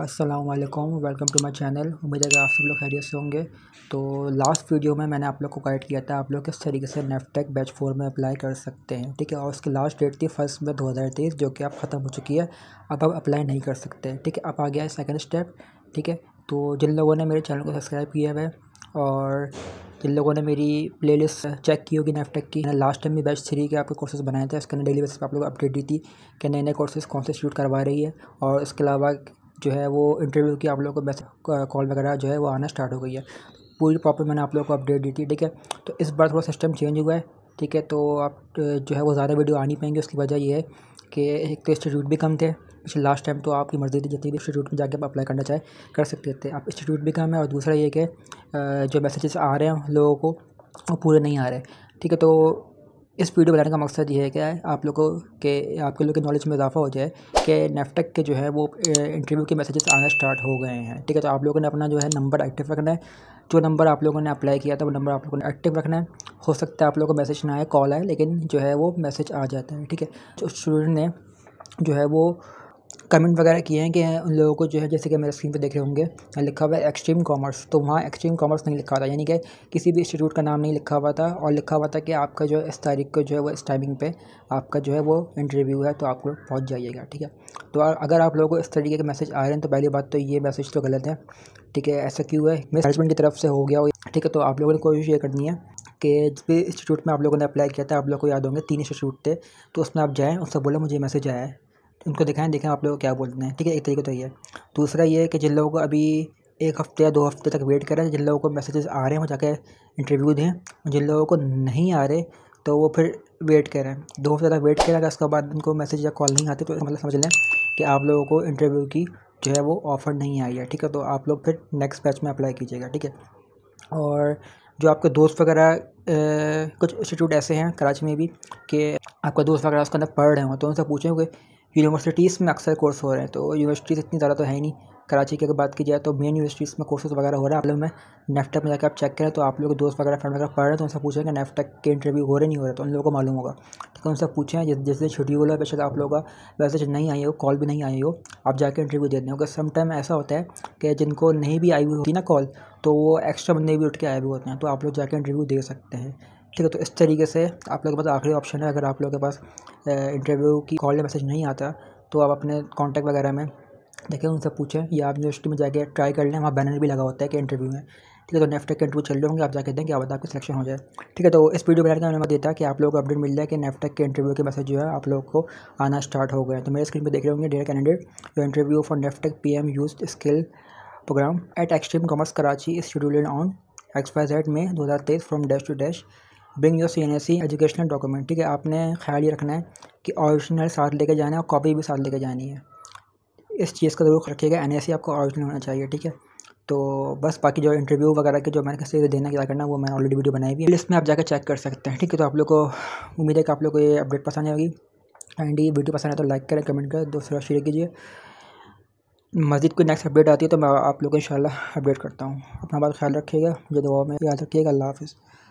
अस्सलाम welcome to my channel उम्मीद है कि आप सब लोग खैरियत से होंगे तो लास्ट वीडियो में मैंने आप लोग को गाइड किया था आप लोग किस तरीके से नेफटेक बैच फोर में अप्लाई कर सकते हैं ठीक है और उसकी लास्ट डेट थी फर्स्ट में दो हज़ार तेईस जो कि अब ख़त्म हो चुकी है अब आप अप्लाई नहीं कर सकते ठीक है अब आ गया है सेकेंड स्टेप ठीक है तो जिन लोगों ने मेरे चैनल को सब्सक्राइब किया है और जिन लोगों ने मेरी प्लेलिस्ट चेक की होगी नेफटेक की लास्ट टाइम भी बैच थ्री के आपके कोर्सेज बनाए थे उसके अंदर डेली बेसिस पर आप लोग अपडेट दी थी कि नए नए कोर्सेज़ कौन से शूट करवा रही है और इसके अलावा जो है वो इंटरव्यू की आप लोगों को मैसेज कॉल वगैरह जो है वो आना स्टार्ट हो गई है पूरी प्रॉपर मैंने आप लोगों को अपडेट दी थी ठीक है तो इस बार थोड़ा सिस्टम चेंज हुआ है ठीक है तो आप जो है वो ज़्यादा वीडियो आ नहीं पाएंगे उसकी वजह ये है कि एक तो इंस्टीट्यूट भी कम थे पिछले लास्ट टाइम तो आपकी मर्ज़ी थी जितनी भी इंस्टीट्यूट में जाके आप अप्लाई करना चाहे कर सकते थे आप इंस्टीट्यूट भी कम है और दूसरा ये कि जो मैसेजेस आ रहे हैं लोगों को वो पूरे नहीं आ रहे ठीक है तो इस वीडियो बनाने का मकसद ये है कि आप लोगों के आपके लोगों के नॉलेज में इजाफा हो जाए कि नेफ्टेक के जो है वो इंटरव्यू के मैसेजेस आना स्टार्ट हो गए हैं ठीक है तो आप लोगों ने अपना जो है नंबर एक्टिव रखना है जो नंबर आप लोगों ने अप्लाई किया था वो नंबर आप लोगों ने एक्टिव रखना है हो सकता है आप लोगों को मैसेज ना आए कॉल आए लेकिन जो है वो मैसेज आ जाता है ठीक है जो तो स्टूडेंट ने जो है वो कमेंट वगैरह किए हैं कि उन लोगों को जो है जैसे कि मेरे स्क्रीन पे देख रहे होंगे लिखा हुआ है एक्सट्रीम कॉमर्स तो वहाँ एक्सट्रीम कॉमर्स नहीं लिखा हुआ था यानी कि किसी भी इंस्टीट्यूट का नाम नहीं लिखा हुआ था और लिखा हुआ था कि आपका जो है इस तारीख को जो है वो इस टाइमिंग पे आपका जो है वो इंटरव्यू है तो आप लोग पहुँच जाइएगा ठीक है तो अगर आप लोगों को इस तरीके के मैसेज आ रहे हैं तो पहली बात तो ये मैसेज तो गलत है ठीक है ऐसा क्यों है मैनेजमेंट की तरफ से हो गया ठीक है तो आप लोगों ने कोशिश ये करनी है कि जिस भी इंस्टीट्यूट में आप लोगों ने अप्लाई किया था आप लोग को याद होंगे तीन इंस्टीट्यूट थे तो उसमें आप जाएँ उससे बोले मुझे मैसेज आया है उनको दिखाएं देखें आप लोग क्या बोलते हैं ठीक है एक तरीके तो ये दूसरा ये है कि जिन लोगों को अभी एक हफ्ते या दो हफ्ते तक वेट करें जिन लोगों को मैसेजेस आ रहे हैं वो जाकर इंटरव्यू दें जिन लोगों को नहीं आ रहे तो वो फिर वेट करें दो हफ्ते तक वेट करें अगर उसके बाद उनको मैसेज या कॉल नहीं आती तो मतलब समझ लें कि आप लोगों को इंटरव्यू की जो है वो ऑफ़र नहीं आई है ठीक है तो आप लोग फिर नेक्स्ट बैच में अप्लाई कीजिएगा ठीक है और जो आपके दोस्त वगैरह कुछ इंस्टीट्यूट ऐसे हैं कराची में भी कि आपका दोस्त वगैरह उसके अंदर पढ़ रहे हो तो उनसे पूछें कि यूनिवर्सिटीज़ में अक्सर कोर्स हो रहे हैं तो यूनिवर्सिटीज़ इतनी ज़्यादा तो है नहीं कराची की अगर बात की जाए तो मेन यूनिवर्सिटीज़ में कोर्सेज वगैरह हो रहे हैं आप लोग में नेफ्टेक में जाकर आप चेक करें तो आप लोग दोस्त वगैरह फ्रेंड वगैरह पढ़ रहे हैं तो उनसे पूछें कि नेफ्टेक के इंटरव्यू हो रहे नहीं हो रहे तो उन लोगों को मालूम होगा तो उनसे पूछें जिस जिस दिन शेड्यूल है बेशक आप लोग का वैसे तो नहीं आई हो कॉल भी नहीं आई हो आप जाकर इंटरव्यू दे दें क्योंकि समटाइम ऐसा होता है कि जिनको नहीं भी आई हुई होती ना कॉल तो वो एक्स्ट्रा बंदे भी उठ के आए हुए होते हैं तो आप लोग जाकर इंटरव्यू दे सकते हैं ठीक है तो इस तरीके से आप लोगों के पास आखिरी ऑप्शन है अगर आप लोगों के पास इंटरव्यू की कॉल या मैसेज नहीं आता तो आप अपने कॉन्टैक्ट वगैरह में देखें उनसे पूछें या आप यूनिवर्सिटी में जाके ट्राई कर लें वहाँ बैनर भी लगा होता है कि इंटरव्यू में ठीक है तो नेफ्टेक के इंटरव्यू चल रहे होंगे आप जाके दें कि बता आपकी सिलेक्शन हो जाए ठीक है तो इस वीडियो बनाने का मैंने देता है कि आप लोगों को अपडेट मिल जाए कि नेफ्टेक के इंटरव्यू के मैसेज जो है आप लोगों को आना स्टार्ट हो गए तो मेरे स्क्रीन पर देख रहे होंगे डेयर कैंडिडेट जो interview for NAVTTC P M skill program at extreme commerce Karachi is schedule on expire में दो हज़ार तेईस from dash to dash bring your C N S C educational document ठीक है आपने ख्याल ये रखना है कि औरिजिनल साथ लेके जाना है और कॉपी भी साथ लेके जानी है इस चीज़ का ज़रूर रखिएगा एन एस सी आपको ऑरिजिनल होना चाहिए ठीक है तो बस बाकी जो इंटरव्यू वगैरह के जो मैंने कैसे देना क्या करना वो मैंने ऑलरेडी वीडियो बनाई हुई है इसमें आप जाकर चेक कर सकते हैं ठीक है तो आप लोग को उम्मीद है कि आप लोग को ये अपडेट पसंद आएगी एंड ये वीडियो पसंद आए तो लाइक करें कमेंट करें दोस्तों शेयर कीजिए मजीद कोई नेक्स्ट अपडेट आती है तो मैं आप लोग को इन अपडेट करता हूँ अपना बात ख्याल रखिएगा मुझे दबाव में याद रखिएगा अल्लाह हाफिज़